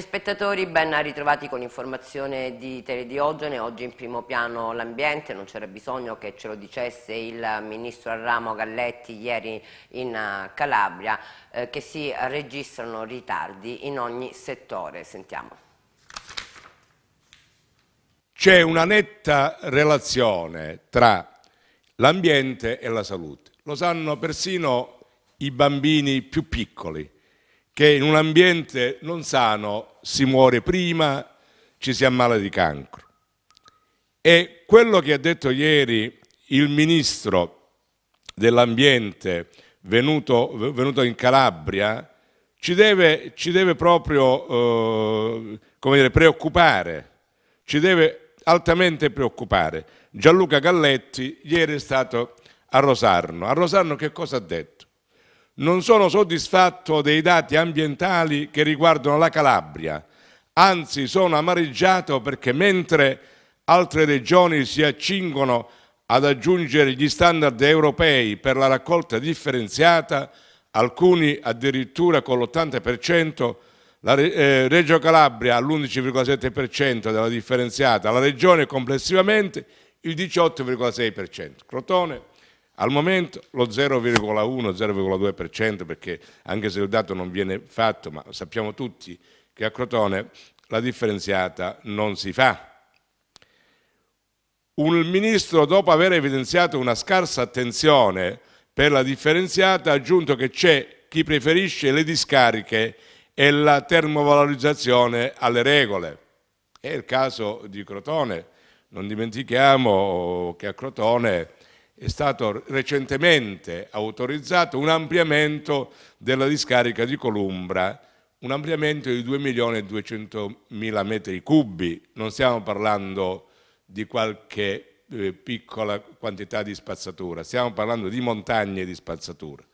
telespettatori, ben ritrovati con informazione di Telediogene, oggi in primo piano l'ambiente, non c'era bisogno che ce lo dicesse il ministro Arramo Galletti ieri in eh, Calabria, eh, che si registrano ritardi in ogni settore, sentiamo. C'è una netta relazione tra l'ambiente e la salute, lo sanno persino i bambini più piccoli che in un ambiente non sano si muore prima, ci si ammala di cancro. E quello che ha detto ieri il ministro dell'ambiente venuto, venuto, in Calabria ci deve, ci deve proprio eh, dire, preoccupare, ci deve altamente preoccupare. Gianluca Galletti ieri è stato a Rosarno. A Rosarno che cosa ha detto? Non sono soddisfatto dei dati ambientali che riguardano la Calabria, anzi sono amareggiato perché mentre altre regioni si accingono ad aggiungere gli standard europei per la raccolta differenziata, alcuni addirittura con l'80%, la eh, Reggio Calabria all'11,7% della differenziata, la Regione complessivamente il 18,6%. Crotone al momento lo 0,1-0,2% perché anche se il dato non viene fatto, ma sappiamo tutti che a Crotone la differenziata non si fa. Un ministro dopo aver evidenziato una scarsa attenzione per la differenziata ha aggiunto che c'è chi preferisce le discariche e la termovalorizzazione alle regole. È il caso di Crotone. Non dimentichiamo che a Crotone è stato recentemente autorizzato un ampliamento della discarica di Columbra, un ampliamento di 2 milioni e 200 mila metri cubi, non stiamo parlando di qualche eh, piccola quantità di spazzatura, stiamo parlando di montagne di spazzatura.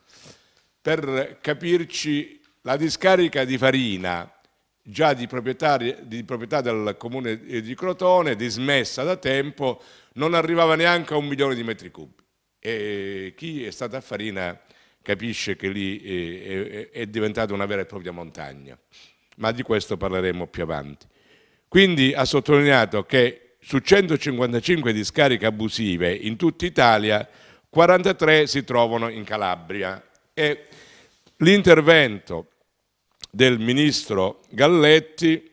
Per capirci, la discarica di Farina già di, di proprietà del comune di Crotone, dismessa da tempo, non arrivava neanche a un milione di metri cubi. E chi è stato a Farina capisce che lì eh, è, è, è diventata una vera e propria montagna, ma di questo parleremo più avanti. Quindi ha sottolineato che su 155 discariche abusive in tutta Italia, 43 si trovano in Calabria e l'intervento del ministro Galletti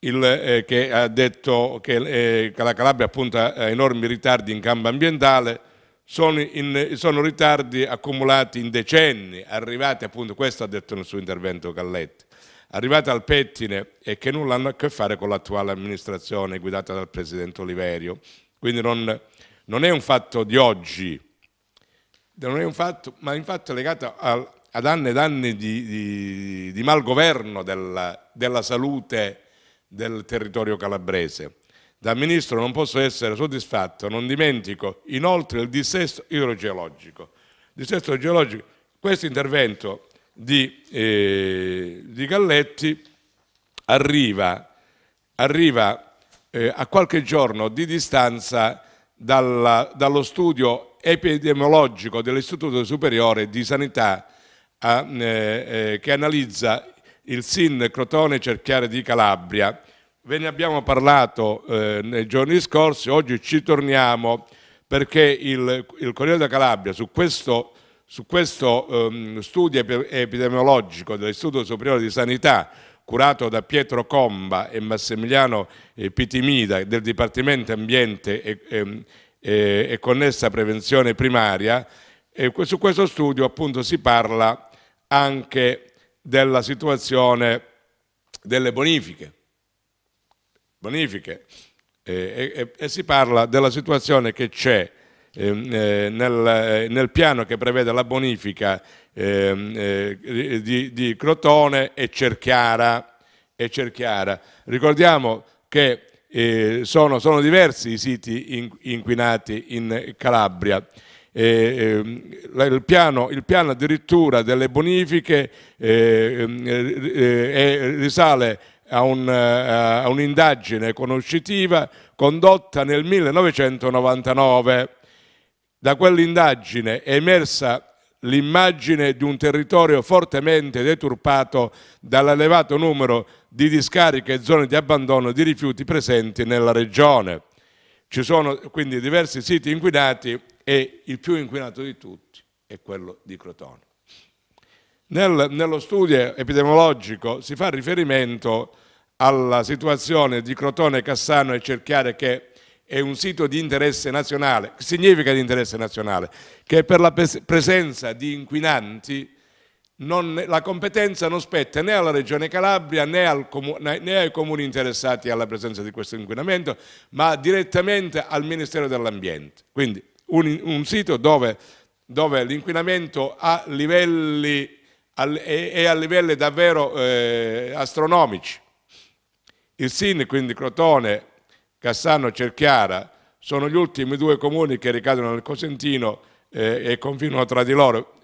il, eh, che ha detto che, eh, che la Calabria appunta ha enormi ritardi in campo ambientale, sono, in, sono, ritardi accumulati in decenni, arrivati appunto, questo ha detto nel suo intervento Galletti, arrivati al pettine e che nulla hanno a che fare con l'attuale amministrazione guidata dal Presidente Oliverio. Quindi non, non è un fatto di oggi, non è un fatto, ma infatti legato al, ad anni ed anni di, di, di malgoverno della, della salute del territorio calabrese. Da Ministro non posso essere soddisfatto, non dimentico inoltre il dissesto idrogeologico. Dissesto geologico, questo intervento di, eh, di Galletti arriva, arriva eh, a qualche giorno di distanza dalla, dallo studio epidemiologico dell'Istituto Superiore di Sanità a, eh, eh, che analizza il SIN Crotone Cerchiare di Calabria. Ve ne abbiamo parlato eh, nei giorni scorsi, oggi ci torniamo perché il, il Corriere della Calabria su questo, su questo ehm, studio epidemiologico dell'Istituto Superiore di Sanità curato da Pietro Comba e Massimiliano eh, Pitimida del Dipartimento Ambiente e, ehm, e, e, Connessa Prevenzione Primaria, su questo studio appunto si parla anche della situazione delle bonifiche. bonifiche. Eh, e, e, e, si parla della situazione che c'è ehm, eh, nel, eh, nel, piano che prevede la bonifica ehm, eh, di, di, Crotone e Cerchiara, e Cerchiara. Ricordiamo che eh, sono, sono, diversi i siti inquinati in Calabria. Eh, eh, il, piano, il, piano, addirittura delle bonifiche eh, ehm, eh, eh risale a, un, eh, a un'indagine conoscitiva condotta nel 1999. Da quell'indagine è emersa l'immagine di un territorio fortemente deturpato dall'elevato numero di discariche e zone di abbandono di rifiuti presenti nella regione. Ci sono quindi diversi siti inquinati e il più inquinato di tutti è quello di Crotone. Nel, nello studio epidemiologico si fa riferimento alla situazione di Crotone, Cassano e Cerchiare che è un sito di interesse nazionale, significa di interesse nazionale, che per la presenza di inquinanti non, la competenza non spetta né alla Regione Calabria né, al, né, ai comuni interessati alla presenza di questo inquinamento, ma direttamente al Ministero dell'Ambiente. Quindi un, un sito dove, dove l'inquinamento a livelli, al, è, è, a livelli davvero eh, astronomici. Il SIN, quindi Crotone, Cassano, Cerchiara, sono gli ultimi due comuni che ricadono nel Cosentino eh, e confinano tra di loro.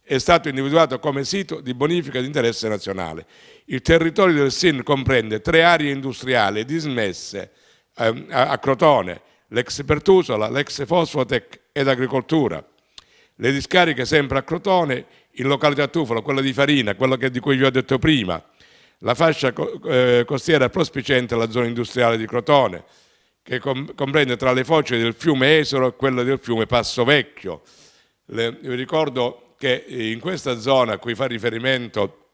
È stato individuato come sito di bonifica di interesse nazionale. Il territorio del SIN comprende tre aree industriali dismesse eh, a, a Crotone, l'ex Pertusola, l'ex Fosfotec ed Agricoltura. Le discariche sempre a Crotone, in località Tufolo, quella di Farina, quella di cui vi ho detto prima, la fascia eh, costiera prospicente alla zona industriale di Crotone, che comprende tra le foci del fiume Esero e quella del fiume Passo Vecchio. Le, vi ricordo che in questa zona a cui fa riferimento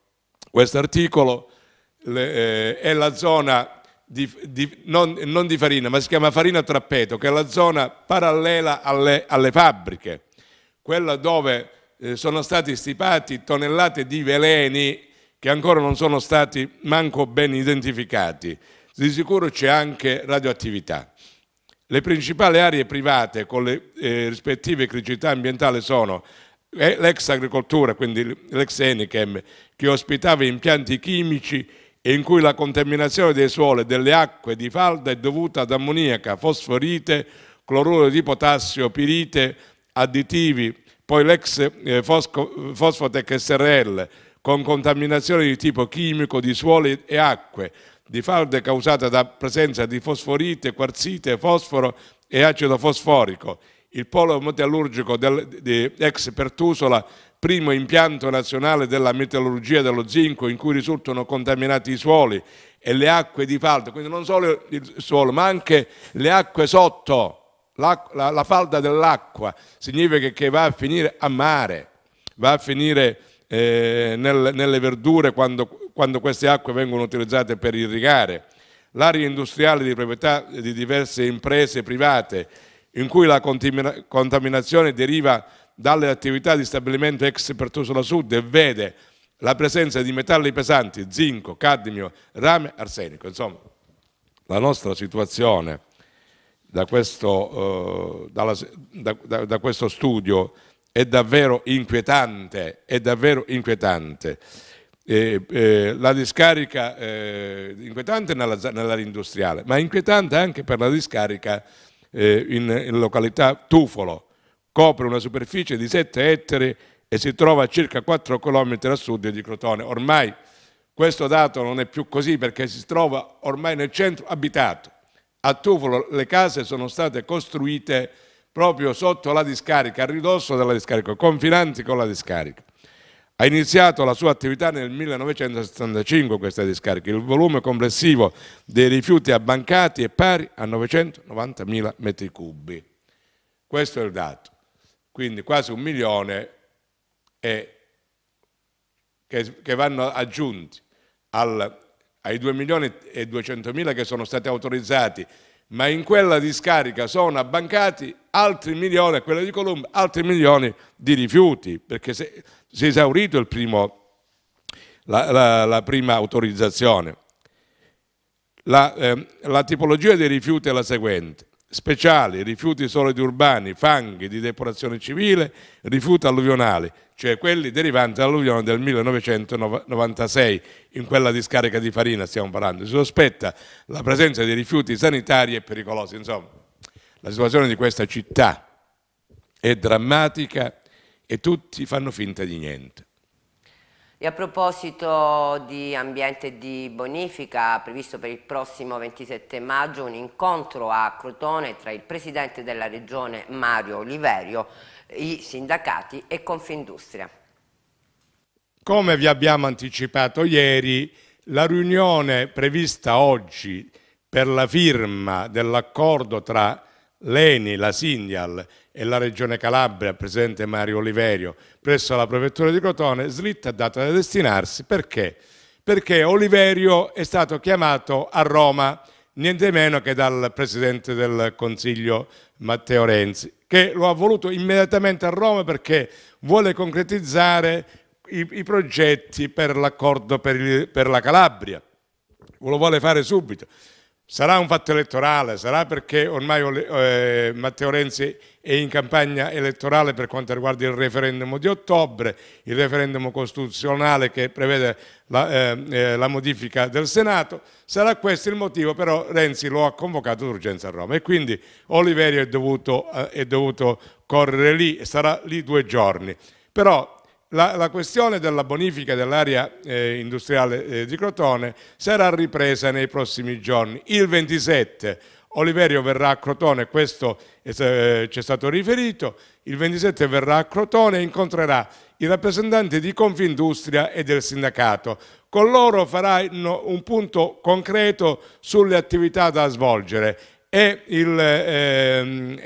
questo articolo eh, è la zona di, di, non, non, di farina, ma si chiama farina Trappeto, che è la zona parallela alle, alle fabbriche, quella dove eh, sono stati stipati tonnellate di veleni che ancora non sono stati manco ben identificati. Di sicuro c'è anche radioattività. Le principali aree private con le eh, rispettive criticità ambientali sono eh, l'ex agricoltura, quindi l'ex Enichem, che ospitava impianti chimici in cui la contaminazione dei suoli e delle acque di falda è dovuta ad ammoniaca, fosforite, cloruro di potassio, pirite, additivi, poi l'ex eh, Fosfotec SRL con contaminazione di tipo chimico di suoli e acque, di falde causata da presenza di fosforite, quarzite, fosforo e acido fosforico. Il polo metallurgico del, ex Pertusola primo impianto nazionale della metallurgia dello zinco in cui risultano contaminati i suoli e le acque di falda, quindi non solo il suolo ma anche le acque sotto, la, la, la falda dell'acqua, significa che va a finire a mare, va a finire eh, nel, nelle verdure quando, quando queste acque vengono utilizzate per irrigare. L'area industriale di proprietà di diverse imprese private in cui la contaminazione deriva dalle attività di stabilimento ex Pertusola Sud e vede la presenza di metalli pesanti, zinco, cadmio, rame, arsenico. Insomma, la nostra situazione da questo, eh, dalla, da, da, da questo studio è davvero inquietante, è davvero inquietante. Eh, eh, la discarica eh, inquietante nell'area industriale, ma inquietante anche per la discarica eh, in, in località Tufolo, copre una superficie di 7 ettari e si trova a circa 4 km a sud di Crotone. Ormai questo dato non è più così perché si trova ormai nel centro abitato. A Tufolo le case sono state costruite proprio sotto la discarica, a ridosso della discarica, confinanti con la discarica. Ha iniziato la sua attività nel 1975 questa discarica. Il volume complessivo dei rifiuti abbancati è pari a 990.000 metri cubi. Questo è il dato quindi quasi un milione è, che, che, vanno aggiunti al, ai 2 milioni e 200 mila che sono stati autorizzati, ma in quella discarica sono abbancati altri milioni, quella di Colombo, altri milioni di rifiuti, perché se, si è esaurito primo, la, la, la, prima autorizzazione. La, eh, la tipologia dei rifiuti è la seguente speciali, rifiuti solidi urbani, fanghi di depurazione civile, rifiuti alluvionali, cioè quelli derivanti dall'alluvione del 1996, in quella discarica di farina stiamo parlando. Si sospetta la presenza di rifiuti sanitari e pericolosi. Insomma, la situazione di questa città è drammatica e tutti fanno finta di niente a proposito di ambiente di bonifica, previsto per il prossimo 27 maggio un incontro a Crotone tra il Presidente della Regione Mario Oliverio, i sindacati e Confindustria. Come vi abbiamo anticipato ieri, la riunione prevista oggi per la firma dell'accordo tra l'ENI, la Sindial e la Regione Calabria, Presidente Mario Oliverio, presso la Prefettura di Crotone, slitta data da destinarsi perché? Perché Oliverio è stato chiamato a Roma niente meno che dal Presidente del Consiglio Matteo Renzi, che lo ha voluto immediatamente a Roma perché vuole concretizzare i, i progetti per l'accordo per, per la Calabria, lo vuole fare subito. Sarà un fatto elettorale, sarà perché ormai eh, Matteo Renzi è in campagna elettorale per quanto riguarda il referendum di ottobre, il referendum costituzionale che prevede la, eh, eh, la modifica del Senato, sarà questo il motivo però Renzi lo ha convocato d'urgenza a Roma e quindi Oliverio è dovuto, eh, è dovuto correre lì e sarà lì due giorni. Però la, la, questione della bonifica dell'area eh, industriale eh, di Crotone sarà ripresa nei prossimi giorni. Il 27 Oliverio verrà a Crotone, questo eh, ci è stato riferito, il 27 verrà a Crotone e incontrerà i rappresentanti di Confindustria e del sindacato. Con loro farà un punto concreto sulle attività da svolgere e ehm,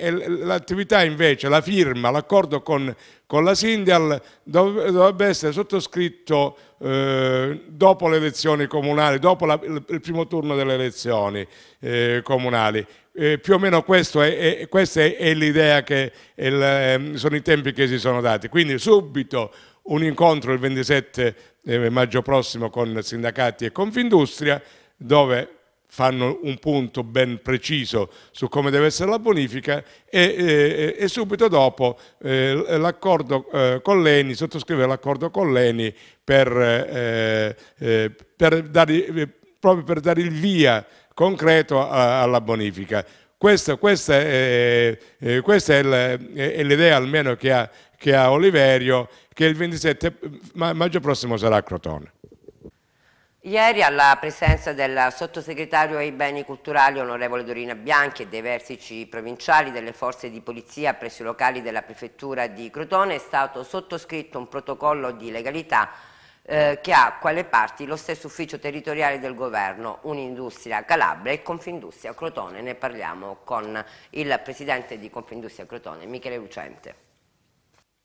l'attività invece, la firma, l'accordo con, con, la Sindial dovrebbe essere sottoscritto eh, dopo le elezioni comunali, dopo la, il, primo turno delle elezioni eh, comunali. Eh, più o meno è, è, questa è, è l'idea che il, ehm, sono i tempi che si sono dati. Quindi subito un incontro il 27 eh, maggio prossimo con sindacati e Confindustria dove fanno un punto ben preciso su come deve essere la bonifica e, e, e subito dopo eh, l'accordo eh, con l'ENI, sottoscrive l'accordo con l'ENI per, eh, eh per dare, eh, proprio per dare il via concreto a, alla bonifica. Questo, questa, è, eh, questa è l'idea almeno che ha, che ha Oliverio, che il 27 maggio prossimo sarà a Crotone. Ieri alla presenza del sottosegretario ai beni culturali onorevole Dorina Bianchi e dei vertici provinciali delle forze di polizia presso i locali della prefettura di Crotone è stato sottoscritto un protocollo di legalità eh, che ha quale parti lo stesso ufficio territoriale del governo, Unindustria Calabria e Confindustria Crotone. Ne parliamo con il presidente di Confindustria Crotone, Michele Lucente.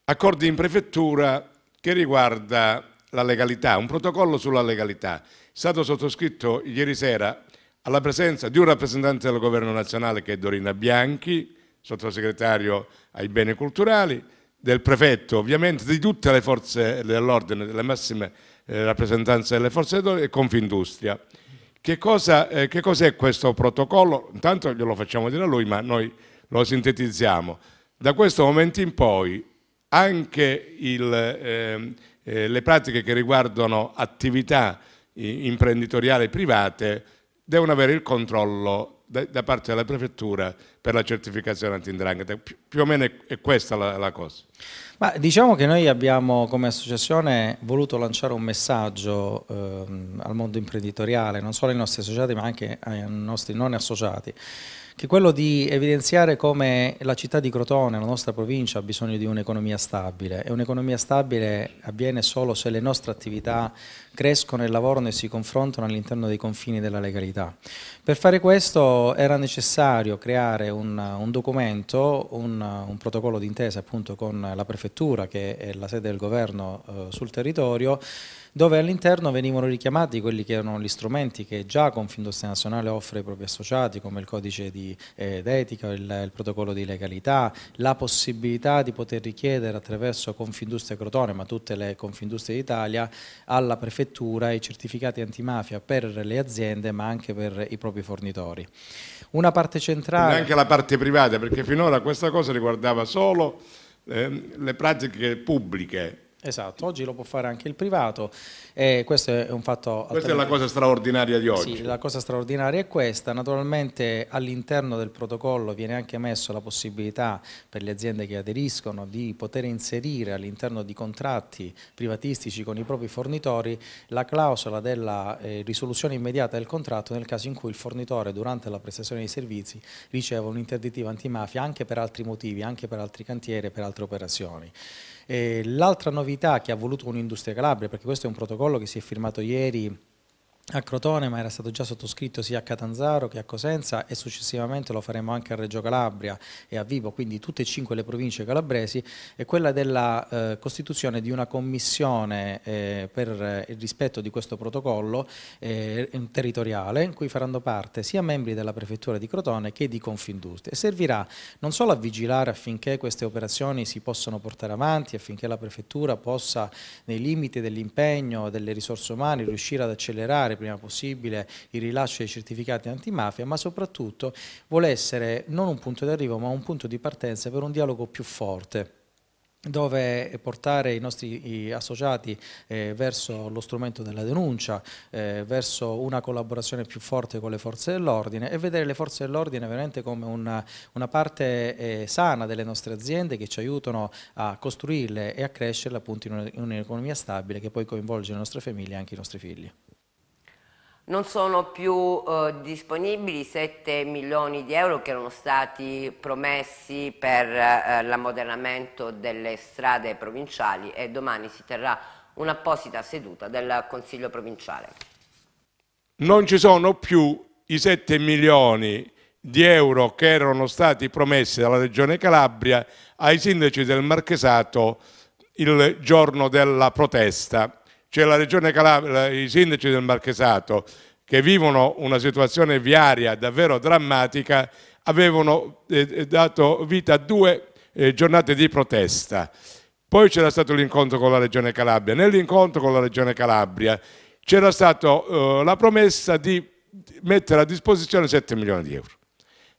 Accordi in prefettura che riguarda la legalità, un protocollo sulla legalità, è stato sottoscritto ieri sera alla presenza di un rappresentante del governo nazionale che è Dorina Bianchi, sottosegretario ai beni culturali, del prefetto, ovviamente di tutte le forze dell'ordine, delle massime eh, rappresentanze delle forze dell'ordine e Confindustria. Che eh, cos'è eh, cos questo protocollo? Intanto glielo facciamo dire a lui, ma noi lo sintetizziamo. Da questo momento in poi anche il, eh, eh, le pratiche che riguardano attività imprenditoriali private devono avere il controllo da, da parte della prefettura per la certificazione antindrangheta. Pi più o meno è, è questa la, la cosa. Ma diciamo che noi abbiamo come associazione voluto lanciare un messaggio ehm, al mondo imprenditoriale, non solo ai nostri associati ma anche ai nostri non associati, che è quello di evidenziare come la città di Crotone, la nostra provincia, ha bisogno di un'economia stabile e un'economia stabile avviene solo se le nostre attività crescono e lavorano e si confrontano all'interno dei confini della legalità. Per fare questo era necessario creare un, un documento, un, un protocollo d'intesa appunto con la prefettura che è la sede del governo eh, sul territorio dove all'interno venivano richiamati quelli che erano gli strumenti che già Confindustria Nazionale offre ai propri associati, come il codice d'etica, eh, il, il, protocollo di legalità, la possibilità di poter richiedere attraverso Confindustria Crotone, ma tutte le Confindustrie d'Italia, alla prefettura i certificati antimafia per le aziende ma anche per i propri fornitori una parte centrale. E anche la parte privata, perché finora questa cosa riguardava solo eh, le pratiche pubbliche, Esatto, oggi lo può fare anche il privato e questo è un fatto... Questa è la cosa straordinaria di oggi. Sì, la cosa straordinaria è questa. Naturalmente all'interno del protocollo viene anche messo la possibilità per le aziende che aderiscono di poter inserire all'interno di contratti privatistici con i propri fornitori la clausola della eh, risoluzione immediata del contratto nel caso in cui il fornitore durante la prestazione dei servizi riceva un'interdittiva antimafia anche per altri motivi, anche per altri cantieri per altre operazioni. Eh, l'altra novità che ha voluto un'industria Calabria, perché questo è un protocollo che si è firmato ieri a Crotone, ma era stato già sottoscritto sia a Catanzaro che a Cosenza e successivamente lo faremo anche a Reggio Calabria e a Vivo, quindi tutte e cinque le province calabresi, è quella della eh, costituzione di una commissione eh, per il rispetto di questo protocollo eh, territoriale in cui faranno parte sia membri della prefettura di Crotone che di Confindustria e servirà non solo a vigilare affinché queste operazioni si possano portare avanti, affinché la prefettura possa nei limiti dell'impegno, delle risorse umane riuscire ad accelerare il prima possibile il rilascio dei certificati antimafia, ma soprattutto vuole essere non un punto di arrivo ma un punto di partenza per un dialogo più forte dove portare i nostri associati eh, verso lo strumento della denuncia, eh, verso una collaborazione più forte con le forze dell'ordine e vedere le forze dell'ordine veramente come una, una parte eh, sana delle nostre aziende che ci aiutano a costruirle e a crescerle appunto in un'economia stabile che poi coinvolge le nostre famiglie e anche i nostri figli. Non sono più eh, disponibili 7 milioni di euro che erano stati promessi per eh, l'ammodernamento delle strade provinciali e domani si terrà un'apposita seduta del Consiglio provinciale. Non ci sono più i 7 milioni di euro che erano stati promessi dalla Regione Calabria ai sindaci del Marchesato il giorno della protesta c'è la regione Calabria, i sindaci del Marchesato che vivono una situazione viaria davvero drammatica, avevano eh, eh, dato vita a due eh, giornate di protesta. Poi c'era stato l'incontro con la Regione Calabria. Nell'incontro con la Regione Calabria c'era stata eh, la promessa di mettere a disposizione 7 milioni di euro.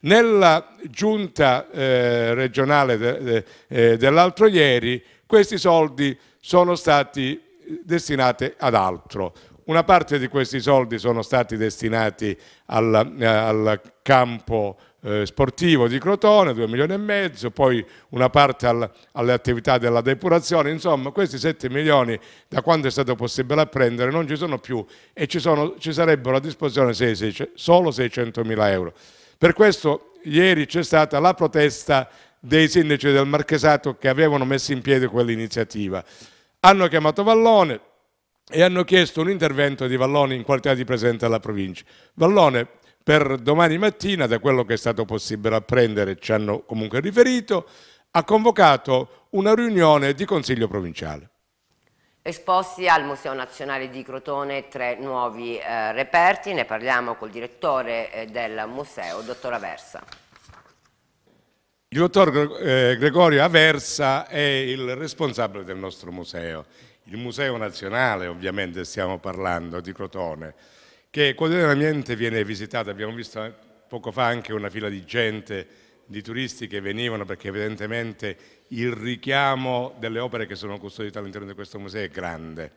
Nella giunta eh, regionale de, de, eh, dell'altro ieri questi soldi sono stati destinate ad altro. Una parte di questi soldi sono stati destinati al, eh, al campo eh, sportivo di Crotone, 2 milioni e mezzo, poi una parte al, alle attività della depurazione, insomma questi 7 milioni da quando è stato possibile apprendere non ci sono più e ci, sono, ci sarebbero a disposizione 6, 6, solo 600 mila euro. Per questo ieri c'è stata la protesta dei sindaci del Marchesato che avevano messo in piedi quell'iniziativa hanno chiamato Vallone e hanno chiesto un intervento di Vallone in qualità di Presidente della provincia. Vallone per domani mattina, da quello che è stato possibile apprendere, ci hanno comunque riferito, ha convocato una riunione di Consiglio provinciale. Esposti al Museo Nazionale di Crotone tre nuovi eh, reperti, ne parliamo col direttore eh, del museo, dottor Aversa. Il dottor eh, Gregorio Aversa è il responsabile del nostro museo, il Museo Nazionale ovviamente stiamo parlando di Crotone, che quotidianamente viene visitato, abbiamo visto eh, poco fa anche una fila di gente, di turisti che venivano perché evidentemente il richiamo delle opere che sono custodite all'interno di questo museo è grande,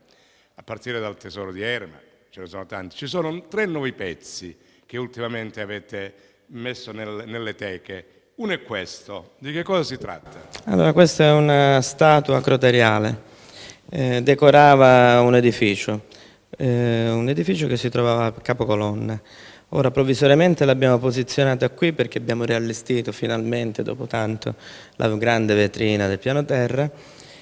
a partire dal tesoro di Erma, ce ne sono tanti, ci sono tre nuovi pezzi che ultimamente avete messo nel, nelle teche uno è questo, di che cosa si tratta? Allora, questa è una statua croteriale, eh, decorava un edificio, eh, un edificio che si trovava a capocolonna. Ora provvisoriamente l'abbiamo posizionata qui perché abbiamo riallestito finalmente, dopo tanto, la grande vetrina del piano terra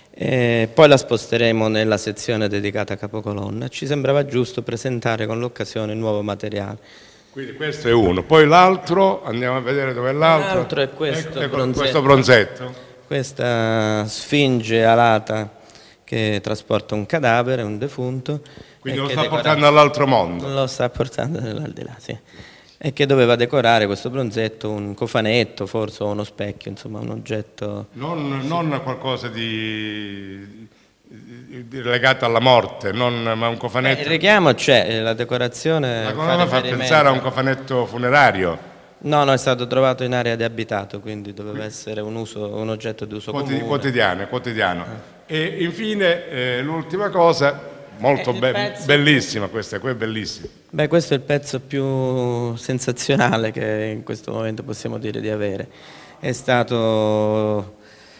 e eh, poi la sposteremo nella sezione dedicata a capocolonna. Ci sembrava giusto presentare con l'occasione il nuovo materiale. Quindi questo è uno, poi l'altro, andiamo a vedere dove è l'altro. L'altro è questo, ecco, ecco, bronzetto. questo bronzetto. Questa sfinge alata che trasporta un cadavere, un defunto. Quindi lo sta decora... portando all'altro mondo. Lo sta portando nell'aldilà, sì. E che doveva decorare questo bronzetto, un cofanetto, forse uno specchio, insomma un oggetto... Non, non qualcosa di legata alla morte, non, ma un cofanetto... Eh, il richiamo c'è, eh, la decorazione... La colonna fa, fa pensare a un cofanetto funerario. No, no, è stato trovato in area di abitato, quindi doveva essere un, uso, un oggetto di uso Quotidi- comune. Quotidiano, quotidiano. Ah. E infine eh, l'ultima cosa, molto eh, be- pezzo... bellissima questa, qui è bellissima. Beh, questo è il pezzo più sensazionale che in questo momento possiamo dire di avere. È stato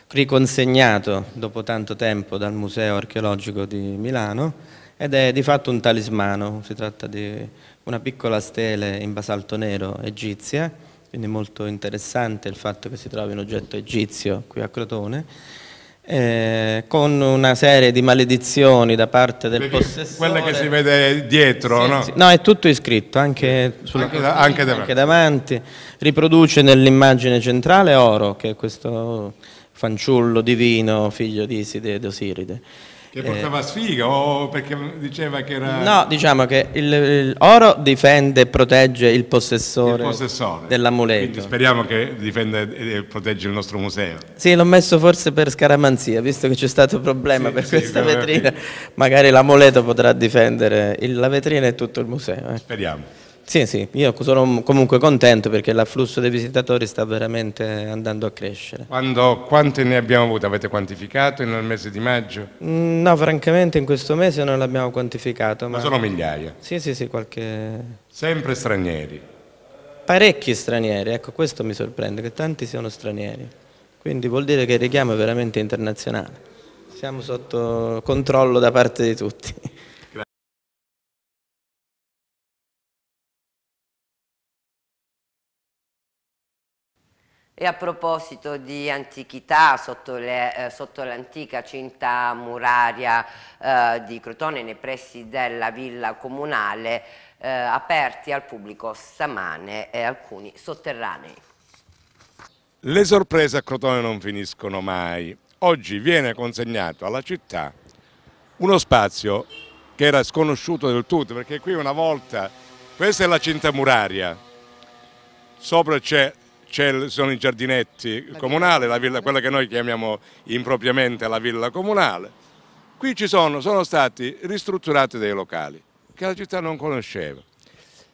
riconsegnato dopo tanto tempo dal Museo Archeologico di Milano ed è di fatto un talismano, si tratta di una piccola stele in basalto nero egizia, quindi molto interessante il fatto che si trovi un oggetto egizio qui a Crotone, eh, con una serie di maledizioni da parte del Perché possessore. Quella che si vede dietro, sì, no? Sì. No, è tutto iscritto, anche, sulla anche, da, anche, anche davanti. Riproduce nell'immagine centrale oro, che è questo fanciullo divino, figlio di Iside ed Osiride. Che portava eh, sfiga o perché diceva che era... No, diciamo che l'oro difende e protegge il possessore, il possessore. dell'amuleto. Quindi speriamo che difenda e protegge il nostro museo. Sì, l'ho messo forse per scaramanzia, visto che c'è stato un problema sì, per sì, questa vetrina. Magari l'amuleto potrà difendere la vetrina e tutto il museo. Eh. Speriamo. Sì, sì, io sono comunque contento perché l'afflusso dei visitatori sta veramente andando a crescere. Quando, quante ne abbiamo avute? Avete quantificato nel mese di maggio? Mm, no, francamente in questo mese non l'abbiamo quantificato. Ma... ma sono migliaia? Sì, sì, sì, qualche... Sempre stranieri? Parecchi stranieri, ecco questo mi sorprende, che tanti siano stranieri. Quindi vuol dire che il richiamo è veramente internazionale. Siamo sotto controllo da parte di tutti. E a proposito di antichità, sotto, eh, l'antica eh, cinta muraria eh, di Crotone, nei pressi della villa comunale, eh, aperti al pubblico stamane e alcuni sotterranei. Le sorprese a Crotone non finiscono mai. Oggi viene consegnato alla città uno spazio che era sconosciuto del tutto, perché qui una volta, questa è la cinta muraria, sopra c'è sono i giardinetti comunali, villa villa, quella che noi chiamiamo impropriamente la villa comunale. Qui ci sono, sono stati ristrutturati dei locali che la città non conosceva.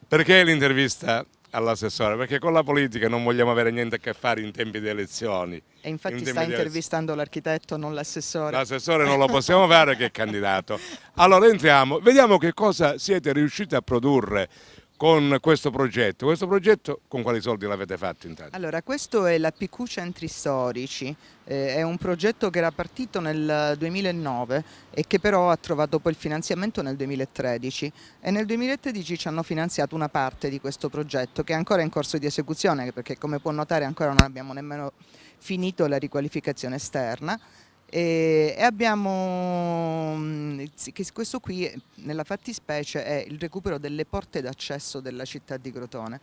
Perché l'intervista all'assessore? Perché con la politica non vogliamo avere niente a che fare in tempi di elezioni. E infatti in sta intervistando l'architetto, non l'assessore. L'assessore non lo possiamo fare che è candidato. Allora entriamo, vediamo che cosa siete riusciti a produrre con questo progetto. Questo progetto con quali soldi l'avete fatto intanto? Allora, questo è la PQ Centri Storici, eh, è un progetto che era partito nel 2009 e che però ha trovato poi il finanziamento nel 2013 e nel 2013 ci hanno finanziato una parte di questo progetto che è ancora in corso di esecuzione perché come può notare ancora non abbiamo nemmeno finito la riqualificazione esterna eh, e, abbiamo mm, questo qui eh, nella fattispecie è il recupero delle porte d'accesso della città di Crotone.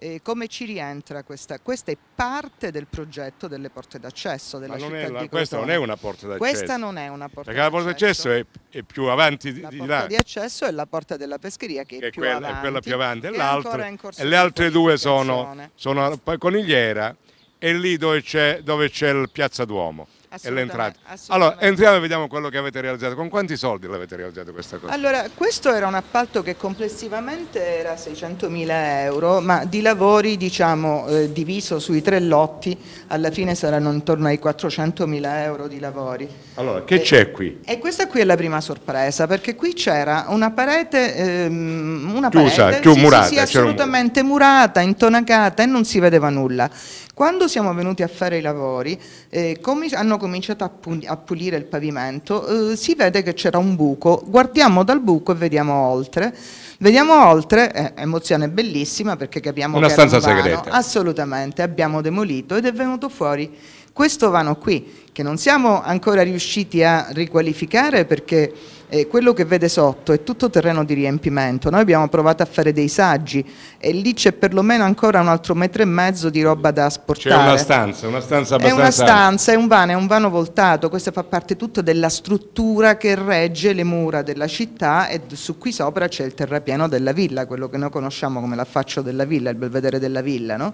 E eh, come ci rientra questa? Questa è parte del progetto delle porte d'accesso della città è, di Crotone. Questa non è una porta d'accesso. Questa non è una porta Perché la porta d'accesso è, è, più avanti di, là. La porta di accesso è la porta della pescheria che, che è, più quella, avanti, è quella più avanti e, e le altre due sono, sono Conigliera e lì dove c'è il Piazza Duomo e le entrate. Allora, entriamo e vediamo quello che avete realizzato. Con quanti soldi l'avete realizzato questa cosa? Allora, questo era un appalto che complessivamente era 600.000 euro, ma di lavori, diciamo, eh, diviso sui tre lotti, alla fine saranno intorno ai 400.000 euro di lavori. Allora, che c'è qui? E questa qui è la prima sorpresa, perché qui c'era una parete... Ehm, una Chiusa, parete, sì, murata. Sì, sì, assolutamente murata, intonacata e non si vedeva nulla. Quando siamo venuti a fare i lavori, eh, come hanno cominciato a, pul a, pulire il pavimento, eh, si vede che c'era un buco, guardiamo dal buco e vediamo oltre. Vediamo oltre, eh, emozione bellissima perché capiamo Una che stanza era un vano, segreta. assolutamente, abbiamo demolito ed è venuto fuori questo vano qui, che non siamo ancora riusciti a riqualificare perché eh, quello che vede sotto è tutto terreno di riempimento. Noi abbiamo provato a fare dei saggi e lì c'è perlomeno ancora un altro metro e mezzo di roba da asportare. C'è una stanza, una stanza abbastanza... È una stanza, è un vano, è un vano voltato, questo fa parte tutta della struttura che regge le mura della città e su qui sopra c'è il terrapieno della villa, quello che noi conosciamo come l'affaccio della villa, il belvedere della villa, no?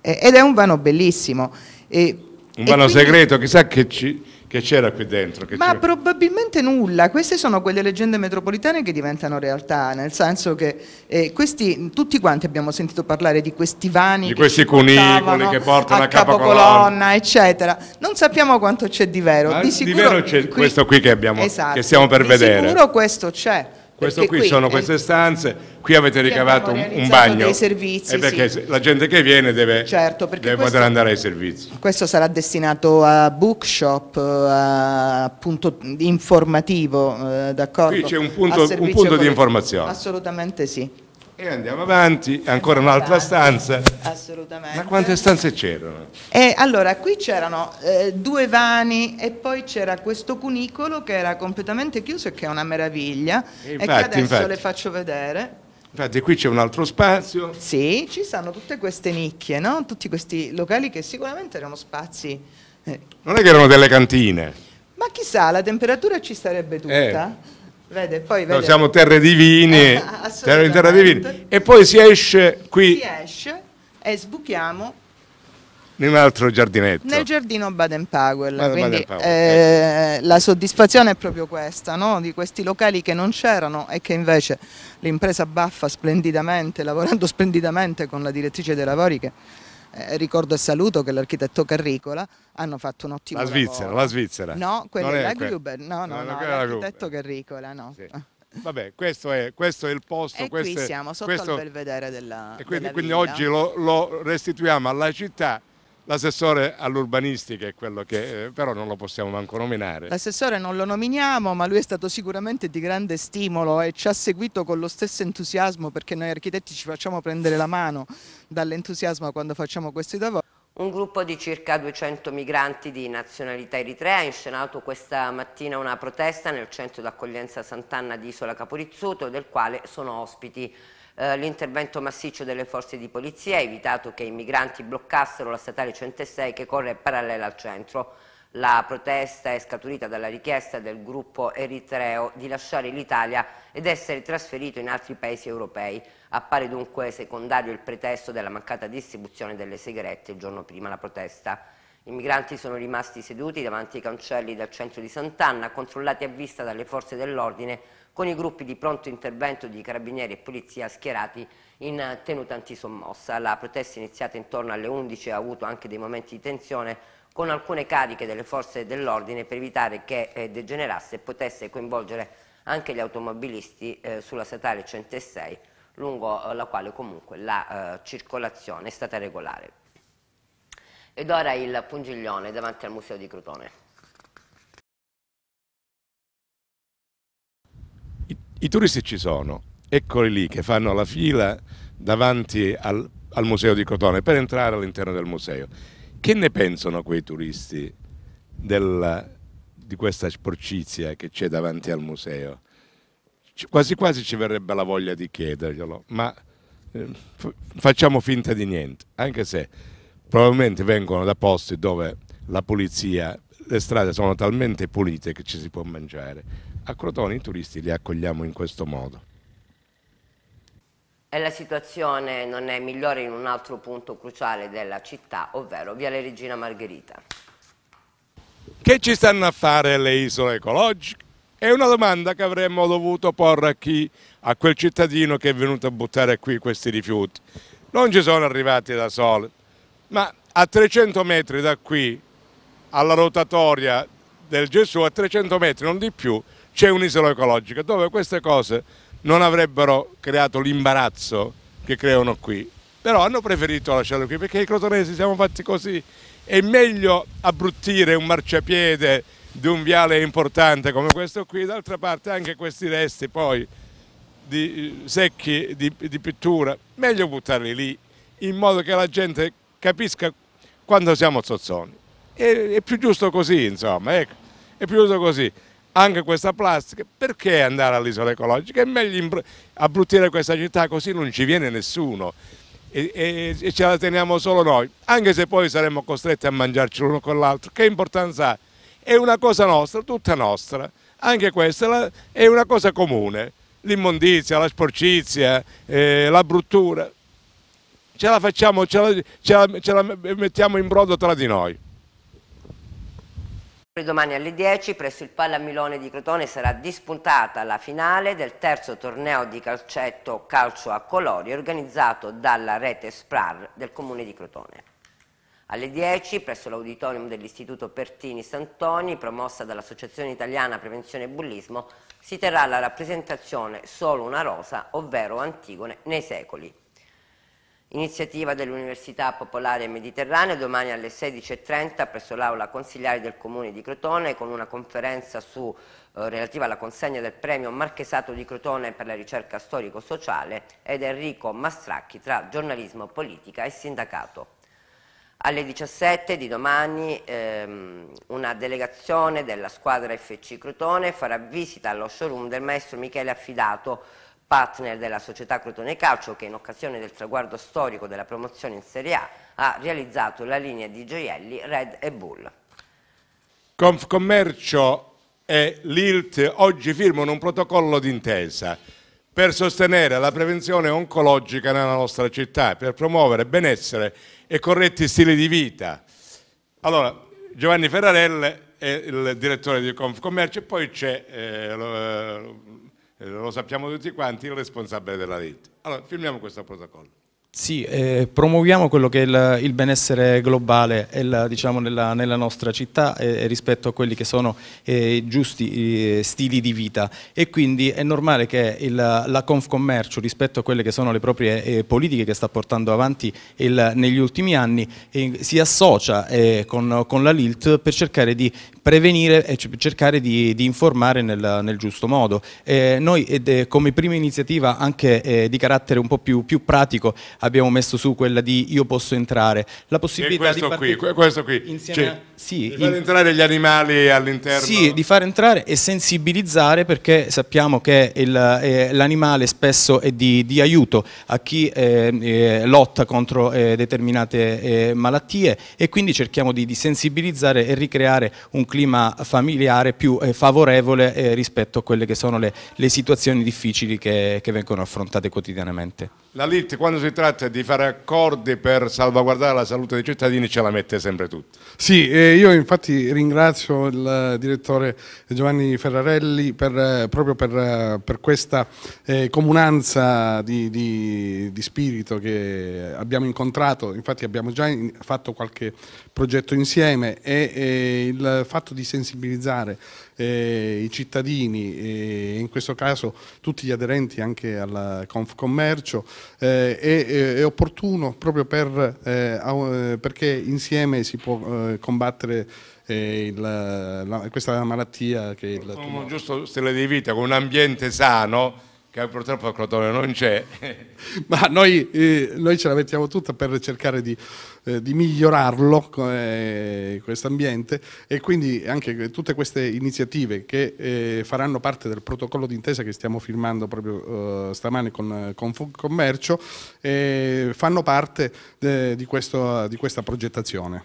Ed è un vano bellissimo. E, un vano quindi... segreto, chissà che ci che c'era qui dentro? Ma probabilmente nulla, queste sono quelle leggende metropolitane che diventano realtà, nel senso che eh, questi, tutti quanti abbiamo sentito parlare di questi vani, di questi cunicoli che portano a capocolonna, eccetera. Non sappiamo quanto c'è di vero. di, sicuro, di vero c'è questo qui che, abbiamo, esatto, che stiamo per di vedere. Di sicuro questo c'è. Questo qui, qui, sono queste stanze, qui avete ricavato un, un bagno. Dei servizi, perché sì. la gente che viene deve, certo, deve questo, poter andare ai servizi. Questo sarà destinato a bookshop, eh, a punto informativo, eh, d'accordo? Qui c'è un punto, un punto di informazione. Assolutamente sì. E andiamo avanti, ancora andiamo un'altra avanti. stanza. Assolutamente. Ma quante stanze c'erano? Eh, allora, qui c'erano eh, due vani e poi c'era questo cunicolo che era completamente chiuso e che è una meraviglia. E, infatti, e che adesso infatti. le faccio vedere. Infatti qui c'è un altro spazio. Sì, ci sono tutte queste nicchie, no? tutti questi locali che sicuramente erano spazi... Eh. Non è che erano delle cantine. Ma chissà, la temperatura ci sarebbe tutta. Eh. Vede, poi vede. No, siamo terre divine. Terror in terra dei vini. E poi si esce qui. Si esce e sbuchiamo in un altro giardinetto. Nel giardino Baden-Powell. Baden quindi Baden ecco. eh, la soddisfazione è proprio questa, no? di questi locali che non c'erano e che invece l'impresa baffa splendidamente, lavorando splendidamente con la direttrice dei lavori che eh, ricordo e saluto che l'architetto Carricola hanno fatto un ottimo la Svizzera, lavoro. La Svizzera, No, quella è la Gruber, no, no, no, no l'architetto Carricola, no. Sì. Ah. Vabbè, questo è, questo è il posto. E qui è, siamo sotto questo, al belvedere della, e quindi, della quindi oggi lo, lo, restituiamo alla città. L'assessore all'urbanistica è quello che eh, però non lo possiamo manco nominare. L'assessore non lo nominiamo, ma lui è stato sicuramente di grande stimolo e ci ha seguito con lo stesso entusiasmo perché noi architetti ci facciamo prendere la mano dall'entusiasmo quando facciamo questi lavori. Un gruppo di circa 200 migranti di nazionalità eritrea ha inscenato questa mattina una protesta nel centro d'accoglienza Sant'Anna di Isola Caporizzuto, del quale sono ospiti. Eh, L'intervento massiccio delle forze di polizia ha evitato che i migranti bloccassero la statale 106 che corre parallela al centro. La protesta è scaturita dalla richiesta del gruppo eritreo di lasciare l'Italia ed essere trasferito in altri paesi europei. Appare dunque secondario il pretesto della mancata distribuzione delle sigarette il giorno prima la protesta. I migranti sono rimasti seduti davanti ai cancelli del centro di Sant'Anna, controllati a vista dalle forze dell'ordine, con i gruppi di pronto intervento di carabinieri e polizia schierati in tenuta antisommossa. La protesta iniziata intorno alle 11 ha avuto anche dei momenti di tensione con alcune cariche delle forze dell'ordine per evitare che eh, degenerasse e potesse coinvolgere anche gli automobilisti eh, sulla statale 106 lungo eh, la quale comunque la eh, circolazione è stata regolare. Ed ora il pungiglione davanti al Museo di Crotone. I, i turisti ci sono, eccoli lì che fanno la fila davanti al, al Museo di Crotone per entrare all'interno del museo che ne pensano quei turisti della, di questa sporcizia che c'è davanti al museo? quasi quasi ci verrebbe la voglia di chiederglielo, ma eh, facciamo finta di niente, anche se probabilmente vengono da posti dove la pulizia, le strade sono talmente pulite che ci si può mangiare. A Crotone i turisti li accogliamo in questo modo e la situazione non è migliore in un altro punto cruciale della città, ovvero Viale Regina Margherita. Che ci stanno a fare le isole ecologiche? È una domanda che avremmo dovuto porre a chi, a quel cittadino che è venuto a buttare qui questi rifiuti. Non ci sono arrivati da sole, ma a 300 metri da qui, alla rotatoria del Gesù, a 300 metri non di più, c'è un'isola ecologica dove queste cose non avrebbero creato l'imbarazzo che creano qui. Però hanno preferito lasciarlo qui perché i crotonesi siamo fatti così. È meglio abbruttire un marciapiede di un viale importante come questo qui, d'altra parte anche questi resti poi di eh, secchi di, di pittura, meglio buttarli lì in modo che la gente capisca quando siamo zozzoni. È, è più giusto così, insomma, ecco, è più giusto così anche questa plastica, perché andare all'isola ecologica? È meglio abbruttire questa città così non ci viene nessuno e, e, e ce la teniamo solo noi, anche se poi saremmo costretti a mangiarci l'uno con l'altro, che importanza ha? È una cosa nostra, tutta nostra, anche questa è una cosa comune, l'immondizia, la sporcizia, eh, la bruttura, ce la facciamo, ce la, ce la, ce la mettiamo in brodo tra di noi. Domani alle 10 presso il Pallamilone di Crotone sarà disputata la finale del terzo torneo di calcetto calcio a colori organizzato dalla rete SPRAR del comune di Crotone. Alle 10 presso l'auditorium dell'Istituto Pertini Santoni, promossa dall'Associazione Italiana Prevenzione Bullismo, si terrà la rappresentazione Solo una rosa, ovvero Antigone nei secoli iniziativa dell'Università Popolare Mediterranea domani alle 16.30 presso l'aula consigliare del Comune di Crotone con una conferenza su, eh, relativa alla consegna del premio Marchesato di Crotone per la ricerca storico-sociale ed Enrico Mastracchi tra giornalismo, politica e sindacato. Alle 17 di domani ehm, una delegazione della squadra FC Crotone farà visita allo showroom del maestro Michele Affidato partner della società Crotone Calcio che in occasione del traguardo storico della promozione in Serie A ha realizzato la linea di gioielli Red e Bull. Confcommercio e l'ILT oggi firmano un protocollo d'intesa per sostenere la prevenzione oncologica nella nostra città, per promuovere benessere e corretti stili di vita. Allora, Giovanni Ferrarelle è il direttore di Confcommercio e poi c'è eh, eh, lo sappiamo tutti quanti, il responsabile della rete. Allora, firmiamo questo protocollo. Sì, eh, promuoviamo quello che è il, il benessere globale il, diciamo, nella, nella, nostra città eh, rispetto a quelli che sono eh, giusti eh, stili di vita e quindi è normale che il, la Confcommercio rispetto a quelle che sono le proprie eh, politiche che sta portando avanti negli ultimi anni si associa con, con, la LILT per cercare di prevenire e cercare di, di informare nel, nel, giusto modo. Eh, noi ed, eh, come prima iniziativa anche eh, di carattere un po' più, più, pratico abbiamo messo su quella di io posso entrare, la possibilità di qui, questo qui, insieme cioè, a, sì, di far entrare gli animali all'interno. Sì, di far entrare e sensibilizzare perché sappiamo che eh, l'animale eh, spesso è di, di, aiuto a chi eh, lotta contro determinate malattie e quindi cerchiamo di, di sensibilizzare e ricreare un clima clima familiare più eh, favorevole eh, rispetto a quelle che sono le, le situazioni difficili che, che vengono affrontate quotidianamente. La LIT quando si tratta di fare accordi per salvaguardare la salute dei cittadini ce la mette sempre tutta. Sì, io infatti ringrazio il direttore Giovanni Ferrarelli per, proprio per, per questa eh, comunanza di, di, di, spirito che abbiamo incontrato, infatti abbiamo già fatto qualche progetto insieme e, e il fatto di sensibilizzare eh, i cittadini e in questo caso tutti gli aderenti anche al Confcommercio eh, è, è, opportuno proprio per, eh, eh perché insieme si può eh, combattere eh, il, la, questa malattia che è il tumore. giusto stile di vita con un ambiente sano che purtroppo Crotone non c'è. Ma noi, eh, noi, ce la mettiamo tutta per cercare di, eh, di migliorarlo, eh, questo ambiente, e quindi anche tutte queste iniziative che eh, faranno parte del protocollo d'intesa che stiamo firmando proprio eh, stamane con, con Commercio, fanno parte di, questo, di questa progettazione.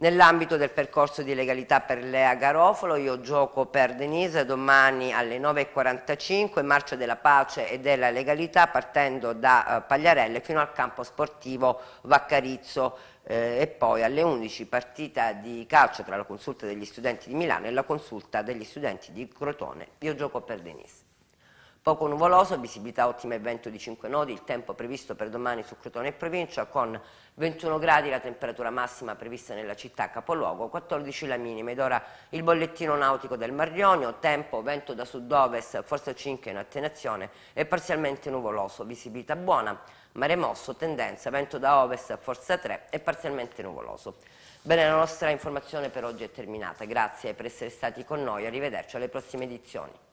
Nell'ambito del percorso di legalità per Lea Garofalo io gioco per Denise domani alle 9.45, marcia della pace e della legalità partendo da eh, Pagliarelle fino al campo sportivo Vaccarizzo eh, e poi alle 11 partita di calcio tra la consulta degli studenti di Milano e la consulta degli studenti di Crotone. Io gioco per Denise. Poco nuvoloso, visibilità ottima e vento di 5 nodi, il tempo previsto per domani su Crotone e provincia con 21 gradi la temperatura massima prevista nella città capoluogo, 14 la minima ed ora il bollettino nautico del Marionio, tempo vento da sud-ovest, forza 5 in attenazione e parzialmente nuvoloso, visibilità buona, mare mosso, tendenza, vento da ovest, forza 3 e parzialmente nuvoloso. Bene, la nostra informazione per oggi è terminata. Grazie per essere stati con noi. Arrivederci alle prossime edizioni.